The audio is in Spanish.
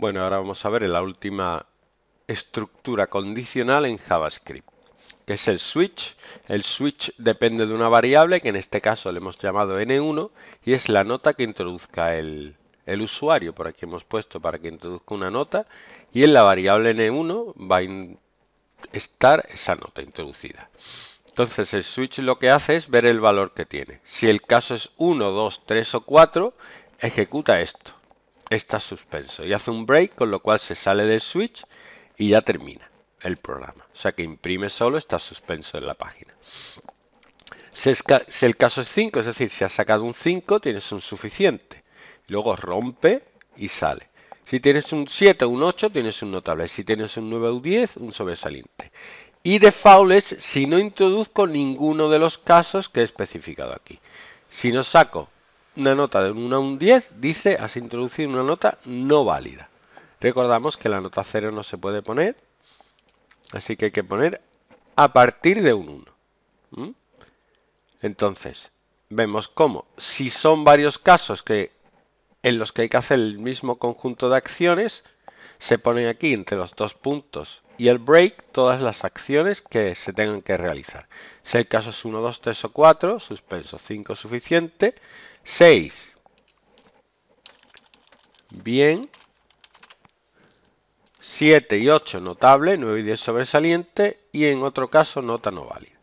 Bueno, ahora vamos a ver la última estructura condicional en JavaScript, que es el switch. El switch depende de una variable que en este caso le hemos llamado n1 y es la nota que introduzca el, el usuario. Por aquí hemos puesto para que introduzca una nota y en la variable n1 va a estar esa nota introducida. Entonces el switch lo que hace es ver el valor que tiene. Si el caso es 1, 2, 3 o 4, ejecuta esto está suspenso y hace un break, con lo cual se sale del switch y ya termina el programa. O sea que imprime solo, está suspenso en la página. Si el caso es 5, es decir, si ha sacado un 5, tienes un suficiente. Luego rompe y sale. Si tienes un 7 o un 8, tienes un notable. Si tienes un 9 o 10, un sobresaliente. Y default es si no introduzco ninguno de los casos que he especificado aquí. Si no saco una nota de 1 a un 10 dice has introducido una nota no válida. Recordamos que la nota 0 no se puede poner, así que hay que poner a partir de un 1. Entonces, vemos cómo si son varios casos que en los que hay que hacer el mismo conjunto de acciones, se ponen aquí entre los dos puntos y el break todas las acciones que se tengan que realizar. Si el caso es 1, 2, 3 o 4, suspenso 5 suficiente. 6. Bien. 7 y 8 notable, 9 y 10 sobresaliente y en otro caso nota no válida.